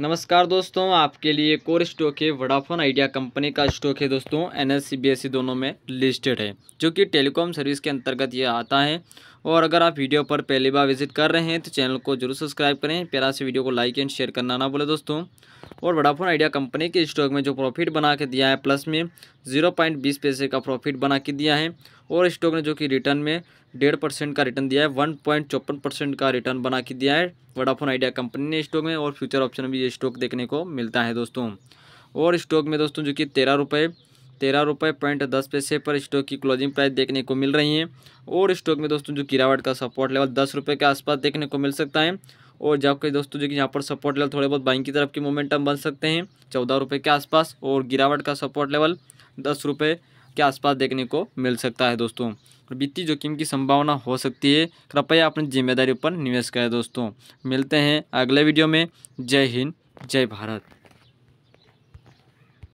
नमस्कार दोस्तों आपके लिए कोर स्टॉक है वडाफोन आइडिया कंपनी का स्टॉक है दोस्तों एन एस दोनों में लिस्टेड है जो कि टेलीकॉम सर्विस के अंतर्गत ये आता है और अगर आप वीडियो पर पहली बार विजिट कर रहे हैं तो चैनल को जरूर सब्सक्राइब करें प्यारा से वीडियो को लाइक एंड शेयर करना ना बोले दोस्तों और वडाफोन आइडिया कंपनी के स्टॉक में जो प्रॉफिट बना के दिया है प्लस में जीरो पॉइंट बीस पैसे का प्रॉफिट बना के दिया है और स्टॉक ने जो कि रिटर्न में डेढ़ परसेंट का रिटर्न दिया है वन पॉइंट चौपन परसेंट का रिटर्न बना के दिया है वडाफोन आइडिया कंपनी ने स्टॉक में और फ्यूचर ऑप्शन में भी ये स्टॉक देखने को मिलता है दोस्तों और स्टॉक में दोस्तों जो कि तेरह रुपये तेरह रुपये पॉइंट दस पैसे पर स्टॉक की क्लोजिंग प्राइस देखने को मिल रही है और स्टॉक में दोस्तों जो गिरावट का सपोर्ट लेवल दस रुपये के आसपास देखने को मिल सकता है और कहीं दोस्तों जो कि यहाँ पर सपोर्ट लेवल थोड़े बहुत बाइंग की तरफ की मोमेंटम बन सकते हैं चौदह रुपये के आसपास और गिरावट का सपोर्ट लेवल दस रुपये के आसपास देखने को मिल सकता है दोस्तों वित्तीय जोखिम की संभावना हो सकती है कृपया अपनी जिम्मेदारी पर निवेश करें दोस्तों मिलते हैं अगले वीडियो में जय हिंद जय भारत